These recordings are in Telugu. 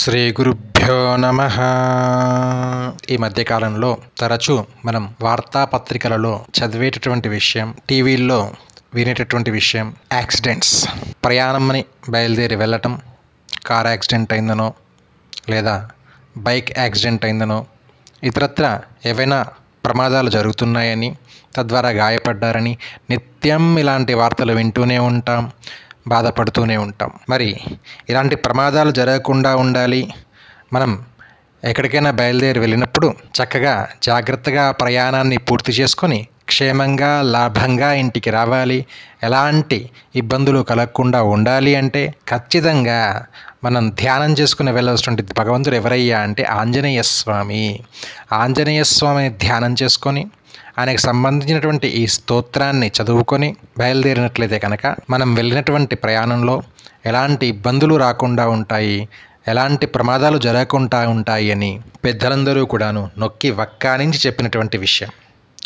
శ్రీ గురుభ్యో నమ ఈ మధ్యకాలంలో తరచూ మనం వార్తాపత్రికలలో చదివేటటువంటి విషయం టీవీల్లో వినేటటువంటి విషయం యాక్సిడెంట్స్ ప్రయాణమని బయలుదేరి వెళ్ళటం కార్ యాక్సిడెంట్ అయిందనో లేదా బైక్ యాక్సిడెంట్ అయిందనో ఇతరత్ర ఏవైనా ప్రమాదాలు జరుగుతున్నాయని తద్వారా గాయపడ్డారని నిత్యం ఇలాంటి వార్తలు వింటూనే ఉంటాం బాధపడుతూనే ఉంటాం మరి ఇలాంటి ప్రమాదాలు జరగకుండా ఉండాలి మనం ఎక్కడికైనా బయలుదేరి వెళ్ళినప్పుడు చక్కగా జాగ్రత్తగా ప్రయాణాన్ని పూర్తి చేసుకొని క్షేమంగా లాభంగా ఇంటికి రావాలి ఎలాంటి ఇబ్బందులు కలగకుండా ఉండాలి అంటే ఖచ్చితంగా మనం ధ్యానం చేసుకుని వెళ్ళవలసినటువంటి భగవంతుడు ఎవరయ్యా అంటే ఆంజనేయ స్వామి ఆంజనేయ స్వామిని ధ్యానం చేసుకొని ఆయనకు సంబంధించినటువంటి ఈ స్తోత్రాన్ని చదువుకొని బయలుదేరినట్లయితే కనుక మనం వెళ్ళినటువంటి ప్రయాణంలో ఎలాంటి ఇబ్బందులు రాకుండా ఉంటాయి ఎలాంటి ప్రమాదాలు జరగకుండా ఉంటాయి అని పెద్దలందరూ కూడాను నొక్కి వక్కా నుంచి చెప్పినటువంటి విషయం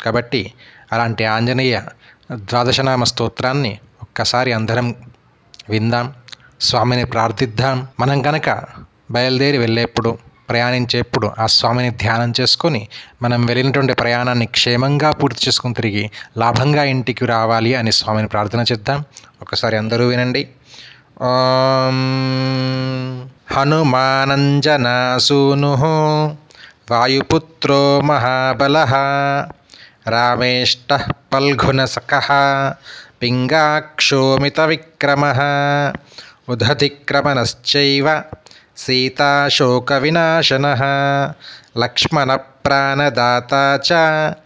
కాబట్టి అలాంటి ఆంజనేయ ద్వాదశనామ స్తోత్రాన్ని ఒక్కసారి అందరం విందాం స్వామిని ప్రార్థిద్దాం మనం కనుక బయలుదేరి వెళ్ళేప్పుడు ప్రయాణించేప్పుడు ఆ స్వామిని ధ్యానం చేసుకొని మనం వెళ్ళినటువంటి ప్రయాణాన్ని క్షేమంగా పూర్తి చేసుకుని తిరిగి లాభంగా ఇంటికి రావాలి అని స్వామిని ప్రార్థన చేద్దాం ఒకసారి అందరూ వినండి హనుమానంజనాసూను వాయుపుత్రో మహాబల రామేష్ట పల్ఘునసక పింగాక్షోమిత విక్రమ ఉదతిక్రమణశ్చైవ सीताशोकविनाशनः लक्ष्मणप्राणदाता च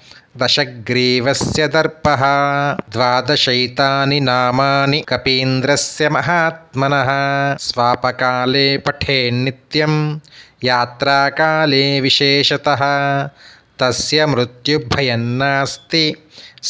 दशग्रीवस्य दर्पः द्वादशैतानि नामानि कपीन्द्रस्य महात्मनः स्वापकाले पठेन्नित्यं यात्राकाले विशेषतः तस्य मृत्युभयन्नास्ति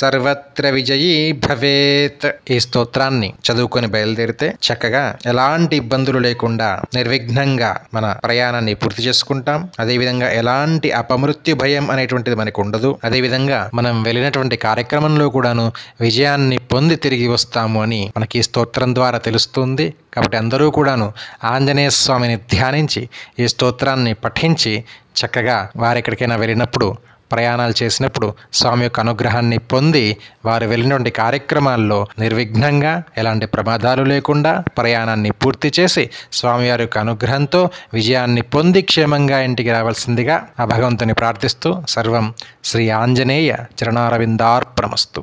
సర్వత్ర విజయీ భవేత్ ఈ స్తోత్రాన్ని చదువుకొని బయలుదేరితే చక్కగా ఎలాంటి ఇబ్బందులు లేకుండా నిర్విఘ్నంగా మన ప్రయాణాన్ని పూర్తి చేసుకుంటాం అదేవిధంగా ఎలాంటి అపమృత్యు భయం అనేటువంటిది మనకు ఉండదు అదేవిధంగా మనం వెళ్ళినటువంటి కార్యక్రమంలో కూడాను విజయాన్ని పొంది తిరిగి వస్తాము అని మనకి ఈ స్తోత్రం ద్వారా తెలుస్తుంది కాబట్టి అందరూ కూడాను ఆంజనేయ స్వామిని ధ్యానించి ఈ స్తోత్రాన్ని పఠించి చక్కగా వారెక్కడికైనా వెళ్ళినప్పుడు ప్రయాణాలు చేసినప్పుడు స్వామి యొక్క అనుగ్రహాన్ని పొంది వారు వెళ్ళినటువంటి కార్యక్రమాల్లో నిర్విఘ్నంగా ఎలాంటి ప్రమాదాలు లేకుండా ప్రయాణాన్ని పూర్తి చేసి స్వామివారి యొక్క అనుగ్రహంతో విజయాన్ని పొంది క్షేమంగా ఇంటికి రావాల్సిందిగా ఆ భగవంతుని ప్రార్థిస్తూ సర్వం శ్రీ ఆంజనేయ చరణారవిందార్పణమస్తు